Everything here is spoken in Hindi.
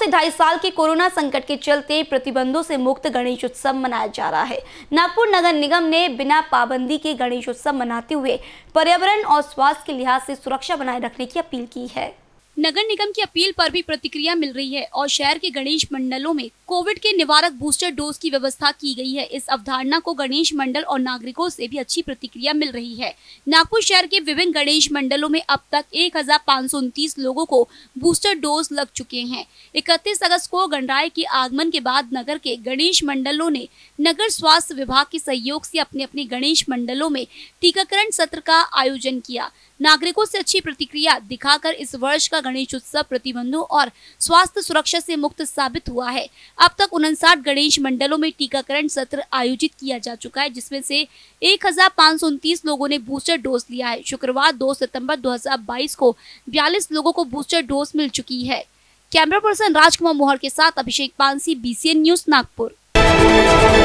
से ढाई साल के कोरोना संकट के चलते प्रतिबंधों से मुक्त गणेश उत्सव मनाया जा रहा है नागपुर नगर निगम ने बिना पाबंदी के गणेश उत्सव मनाते हुए पर्यावरण और स्वास्थ्य के लिहाज से सुरक्षा बनाए रखने की अपील की है नगर निगम की अपील पर भी प्रतिक्रिया मिल रही है और शहर के गणेश मंडलों में कोविड के निवारक बूस्टर डोज की व्यवस्था की गई है इस अवधारणा को गणेश मंडल और नागरिकों से भी अच्छी प्रतिक्रिया मिल रही है नागपुर शहर के विभिन्न गणेश मंडलों में अब तक एक लोगों को बूस्टर डोज लग चुके हैं इकतीस अगस्त को गणराय के आगमन के बाद नगर के गणेश मंडलों ने नगर स्वास्थ्य विभाग के सहयोग से अपने अपने गणेश मंडलों में टीकाकरण सत्र का आयोजन किया नागरिकों से अच्छी प्रतिक्रिया दिखाकर इस वर्ष का गणेश उत्सव प्रतिबंधों और स्वास्थ्य सुरक्षा से मुक्त साबित हुआ है अब तक उनसाठ गणेश मंडलों में टीकाकरण सत्र आयोजित किया जा चुका है जिसमें से एक लोगों ने बूस्टर डोज लिया है शुक्रवार दो सितम्बर दो को बयालीस लोगों को बूस्टर डोज मिल चुकी है कैमरा पर्सन राजकुमार मोहर के साथ अभिषेक पानसी बीसीएन न्यूज नागपुर